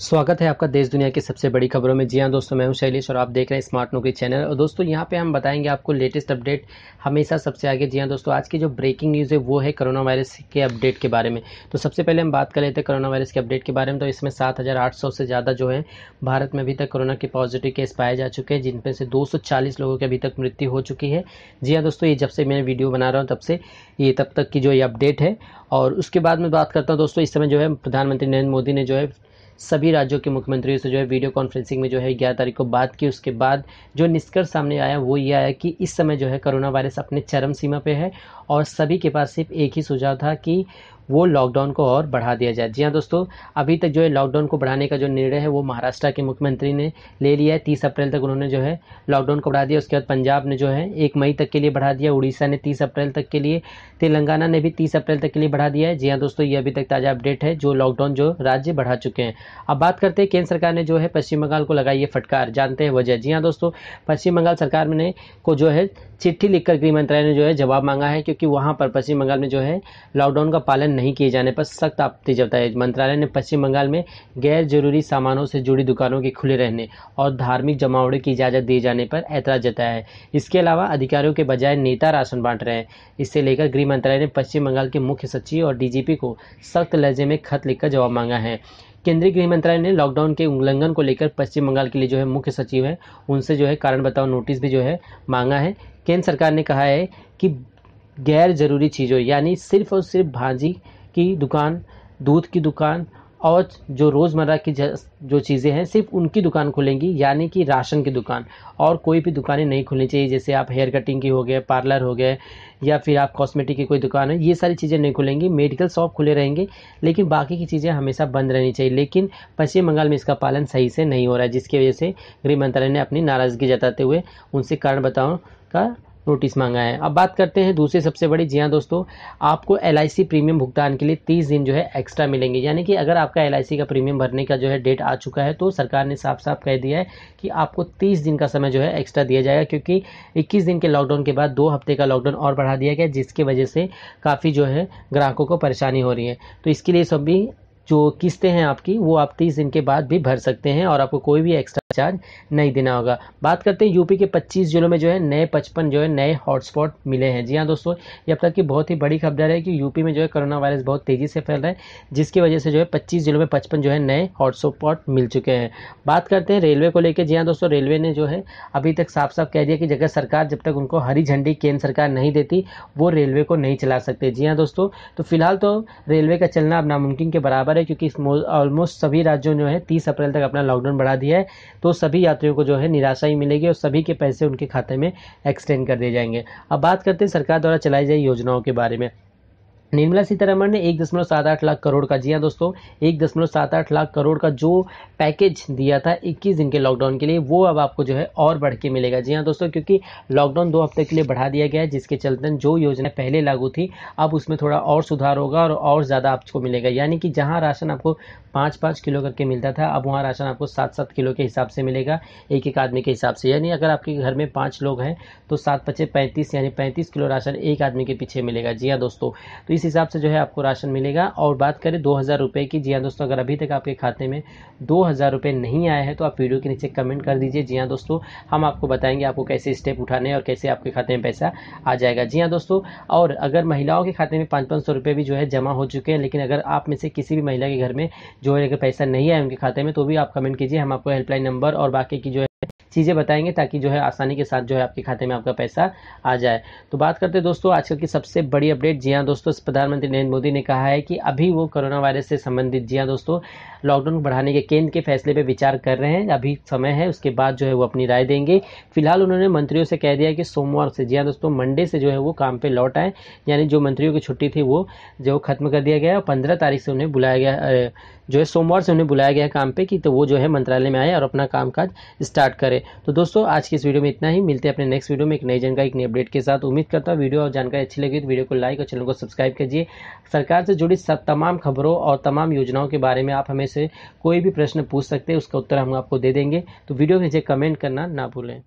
स्वागत है आपका देश दुनिया की सबसे बड़ी खबरों में जी हाँ दोस्तों मैं हूं शैलेश और आप देख रहे हैं स्मार्ट नौकरी चैनल और दोस्तों यहाँ पे हम बताएंगे आपको लेटेस्ट अपडेट हमेशा सबसे आगे जी हाँ दोस्तों आज की जो ब्रेकिंग न्यूज़ है वो है कोरोना वायरस के अपडेट के बारे में तो सबसे पहले हम बात कर लेते हैं कोरोना वायरस के अपडेट के बारे में तो इसमें सात से ज़्यादा जो है भारत में अभी तक कोरोना के पॉजिटिव केस पाए जा चुके हैं जिनमें से दो लोगों की अभी तक मृत्यु हो चुकी है जी हाँ दोस्तों ये जब से मैं वीडियो बना रहा हूँ तब से ये तब तक की जो ये अपडेट है और उसके बाद में बात करता हूँ दोस्तों इस समय जो है प्रधानमंत्री नरेंद्र मोदी ने जो है सभी राज्यों के मुख्यमंत्रियों से जो है वीडियो कॉन्फ्रेंसिंग में जो है ग्यारह तारीख को बात की उसके बाद जो निष्कर्ष सामने आया वो ये आया कि इस समय जो है कोरोना वायरस अपने चरम सीमा पे है और सभी के पास सिर्फ एक ही सुझाव था कि वो लॉकडाउन को और बढ़ा दिया जाए जी हाँ दोस्तों अभी तक जो है लॉकडाउन को बढ़ाने का जो निर्णय है वो महाराष्ट्र के मुख्यमंत्री ने ले लिया है तीस अप्रैल तक उन्होंने जो है लॉकडाउन को बढ़ा दिया उसके बाद पंजाब ने जो है एक मई तक के लिए बढ़ा दिया उड़ीसा ने तीस अप्रैल तक के लिए तेलंगाना ने भी तीस अप्रैल तक के लिए बढ़ा दिया है जी हाँ दोस्तों ये अभी तक ताज़ा अपडेट है जो लॉकडाउन जो राज्य बढ़ा चुके हैं अब बात करते हैं केंद्र सरकार ने जो है पश्चिम बंगाल को लगाई है फटकार जानते हैं वजह जी हाँ दोस्तों पश्चिम बंगाल सरकार ने को जो है चिट्ठी लिखकर गृह मंत्रालय ने जो है जवाब मांगा है क्योंकि वहाँ पर पश्चिम बंगाल में जो है लॉकडाउन का पालन नहीं किए जाने पर सख्त आपत्ति जताई मंत्रालय ने पश्चिम बंगाल में गैर जरूरी सामानों से जुड़ी दुकानों के खुले रहने और धार्मिक जमावड़े की इजाज़त दिए जाने पर ऐतराज जताया है इसके अलावा अधिकारियों के बजाय नेता राशन बांट रहे हैं इससे लेकर गृह मंत्रालय ने पश्चिम बंगाल के मुख्य सचिव और डीजीपी को सख्त लहजे में खत लिखकर जवाब मांगा है केंद्रीय गृह मंत्रालय ने लॉकडाउन के उल्लंघन को लेकर पश्चिम बंगाल के लिए जो है मुख्य सचिव है उनसे जो है कारण बताओ नोटिस भी जो है मांगा है केंद्र सरकार ने कहा है कि गैर ज़रूरी चीज़ों यानी सिर्फ और सिर्फ भाजी की दुकान दूध की दुकान और जो रोज़मर्रा की जो चीज़ें हैं सिर्फ उनकी दुकान खुलेंगी यानी कि राशन की दुकान और कोई भी दुकानें नहीं खुलनी चाहिए जैसे आप हेयर कटिंग की हो गए पार्लर हो गए या फिर आप कॉस्मेटिक की कोई दुकान है ये सारी चीज़ें नहीं खुलेंगी मेडिकल शॉप खुले रहेंगे लेकिन बाकी की चीज़ें हमेशा बंद रहनी चाहिए लेकिन पश्चिम बंगाल में इसका पालन सही से नहीं हो रहा है जिसकी वजह से गृह मंत्रालय ने अपनी नाराज़गी जताते हुए उनसे कारण बताओ का नोटिस मांगा है अब बात करते हैं दूसरे सबसे बड़ी जी हाँ दोस्तों आपको एल प्रीमियम भुगतान के लिए तीस दिन जो है एक्स्ट्रा मिलेंगे यानी कि अगर आपका एल का प्रीमियम भरने का जो है डेट आ चुका है तो सरकार ने साफ साफ कह दिया है कि आपको तीस दिन का समय जो है एक्स्ट्रा दिया जाएगा क्योंकि इक्कीस दिन के लॉकडाउन के बाद दो हफ्ते का लॉकडाउन और बढ़ा दिया गया जिसकी वजह से काफ़ी जो है ग्राहकों को परेशानी हो रही है तो इसके लिए सभी जो किस्तें हैं आपकी वो आप तीस दिन के बाद भी भर सकते हैं और आपको कोई भी एक्स्ट्रा चार्ज नहीं देना होगा बात करते हैं यूपी के 25 जिलों में जो है नए 55 जो है नए हॉटस्पॉट मिले हैं जी हाँ दोस्तों ये अब तक की बहुत ही बड़ी खबर है कि यूपी में जो है कोरोना वायरस बहुत तेज़ी से फैल रहा है जिसकी वजह से जो है पच्चीस जिलों में पचपन जो है नए हॉटस्पॉट मिल चुके हैं बात करते हैं रेलवे को लेकर जी हाँ दोस्तों रेलवे ने जो है अभी तक साफ साफ कह दिया कि जगह सरकार जब तक उनको हरी झंडी केंद्र सरकार नहीं देती वो रेलवे को नहीं चला सकते जी हाँ दोस्तों तो फिलहाल तो रेलवे का चलना अब नामुमकिन के बराबर है क्योंकि ऑलमोस्ट सभी राज्यों ने जो है तीस अप्रैल तक अपना लॉकडाउन बढ़ा दिया है तो सभी यात्रियों को जो है निराशा ही मिलेगी और सभी के पैसे उनके खाते में एक्सटेंड कर दिए जाएंगे अब बात करते हैं सरकार द्वारा चलाई जाए योजनाओं के बारे में निर्मला सीतारमण ने एक दशमलव सात आठ लाख करोड़ का जी हाँ दोस्तों एक दशमलव सात आठ लाख करोड़ का जो पैकेज दिया था इक्कीस दिन के लॉकडाउन के लिए वो अब आपको जो है और बढ़ के मिलेगा जी हाँ दोस्तों क्योंकि लॉकडाउन दो हफ्ते के लिए बढ़ा दिया गया है जिसके चलते जो योजना पहले लागू थी अब उसमें थोड़ा और सुधार होगा और और ज़्यादा आपको मिलेगा यानी कि जहाँ राशन आपको पाँच पाँच किलो करके मिलता था अब वहाँ राशन आपको सात सात किलो के हिसाब से मिलेगा एक एक आदमी के हिसाब से यानी अगर आपके घर में पाँच लोग हैं तो सात पचे पैंतीस यानी पैंतीस किलो राशन एक आदमी के पीछे मिलेगा जी हाँ दोस्तों तो इस हिसाब से जो है आपको राशन मिलेगा और बात करें दो हज़ार रुपये की जी हाँ दोस्तों अगर अभी तक आपके खाते में दो हज़ार रुपये नहीं आया है तो आप वीडियो के नीचे कमेंट कर दीजिए जी हाँ दोस्तों हम आपको बताएंगे आपको कैसे स्टेप उठाने और कैसे आपके खाते में पैसा आ जाएगा जी हाँ दोस्तों और अगर महिलाओं के खाते में पाँच पाँच सौ रुपये भी जो है जमा हो चुके हैं लेकिन अगर आप में से किसी भी महिला के घर में जो है अगर पैसा नहीं आया उनके खाते में तो भी आप कमेंट कीजिए हम आपको हेल्पलाइन नंबर और बाकी की जो है चीज़ें बताएंगे ताकि जो है आसानी के साथ जो है आपके खाते में आपका पैसा आ जाए तो बात करते दोस्तों आजकल की सबसे बड़ी अपडेट जी हाँ दोस्तों प्रधानमंत्री नरेंद्र मोदी ने कहा है कि अभी वो कोरोना वायरस से संबंधित जी हाँ दोस्तों लॉकडाउन बढ़ाने के केंद्र के फैसले पर विचार कर रहे हैं अभी समय है उसके बाद जो है वो अपनी राय देंगे फिलहाल उन्होंने मंत्रियों से कह दिया कि सोमवार से जी हाँ दोस्तों मंडे से जो है वो काम पर लौट आए यानी जो मंत्रियों की छुट्टी थी वो जो खत्म कर दिया गया और पंद्रह तारीख से उन्हें बुलाया गया जो है सोमवार से उन्हें बुलाया गया काम पे कि तो वो जो है मंत्रालय में आए और अपना कामकाज स्टार्ट करें करें तो दोस्तों आज की इस वीडियो में इतना ही मिलते हैं अपने नेक्स्ट वीडियो में एक नई जानकारी एक नई अपडेट के साथ उम्मीद करता हूँ वीडियो और जानकारी अच्छी लगी तो वीडियो को लाइक और चैनल को सब्सक्राइब कीजिए सरकार से जुड़ी सब तमाम खबरों और तमाम योजनाओं के बारे में आप हमें से कोई भी प्रश्न पूछ सकते हैं उसका उत्तर हम आपको दे देंगे तो वीडियो में कमेंट करना ना भूलें